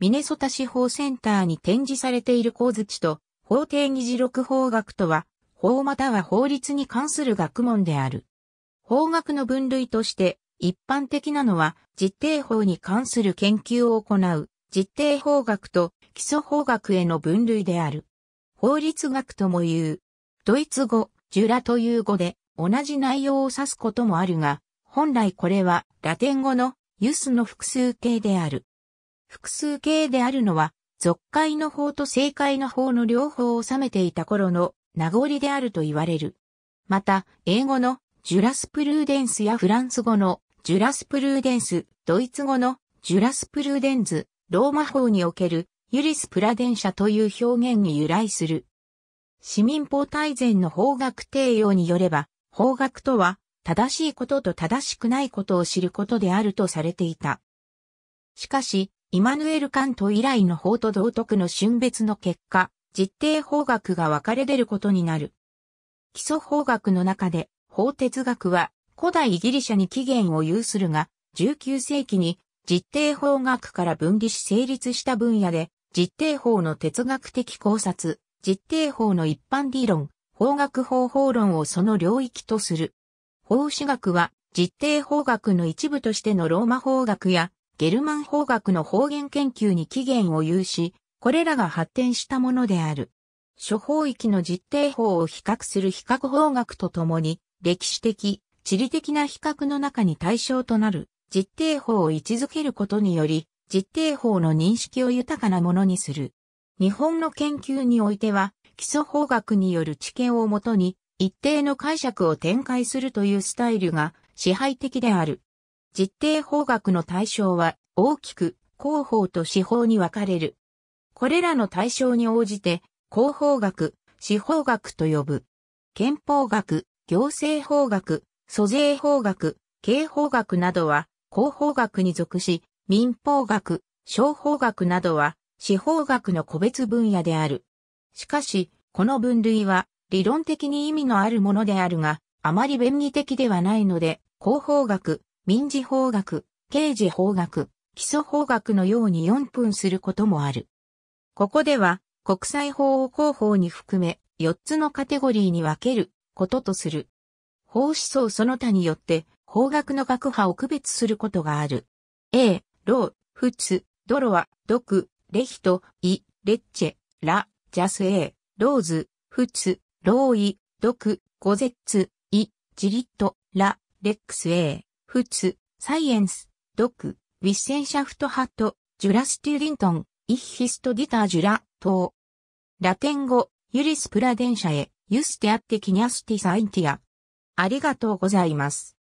ミネソタ司法センターに展示されている構図値と、法定議事録法学とは、法または法律に関する学問である。法学の分類として、一般的なのは、実定法に関する研究を行う、実定法学と基礎法学への分類である。法律学とも言う。ドイツ語、ジュラという語で、同じ内容を指すこともあるが、本来これは、ラテン語の、ユスの複数形である。複数形であるのは、俗界の方と正界の方の両方を収めていた頃の名残であると言われる。また、英語のジュラスプルーデンスやフランス語のジュラスプルーデンス、ドイツ語のジュラスプルーデンズ、ローマ法におけるユリスプラデン社という表現に由来する。市民法大全の法学定要によれば、法学とは正しいことと正しくないことを知ることであるとされていた。しかし、イマヌエル・カント以来の法と道徳の春別の結果、実定法学が分かれ出ることになる。基礎法学の中で、法哲学は古代ギリシャに起源を有するが、19世紀に実定法学から分離し成立した分野で、実定法の哲学的考察、実定法の一般理論、法学方法論をその領域とする。法史学は実定法学の一部としてのローマ法学やゲルマン方学の方言研究に起源を有し、これらが発展したものである。諸方域の実定法を比較する比較法学とともに、歴史的、地理的な比較の中に対象となる実定法を位置づけることにより、実定法の認識を豊かなものにする。日本の研究においては、基礎法学による知見をもとに、一定の解釈を展開するというスタイルが支配的である。実定法学の対象は大きく広報と司法に分かれる。これらの対象に応じて広報学、司法学と呼ぶ。憲法学、行政法学、租税法学、刑法学などは広報学に属し、民法学、商法学などは司法学の個別分野である。しかし、この分類は理論的に意味のあるものであるが、あまり便宜的ではないので、広報学、民事法学、刑事法学、基礎法学のように4分することもある。ここでは、国際法を広報に含め、4つのカテゴリーに分けることとする。法思想その他によって、法学の学派を区別することがある。A、ロー、フツ、ドロワ、ドク、レヒト、イ、レッチェ、ラ、ジャス A、ローズ、フツ、ローイ、ドク、ゴゼッツ、イ、ジリット、ラ、レックス A。フツ、サイエンス、ドク、ウィッセンシャフトハット、ジュラスティリントン、イッヒストディタージュラ、ー。ラテン語、ユリスプラデンシャへ、ユステアってキニャスティサインティア。ありがとうございます。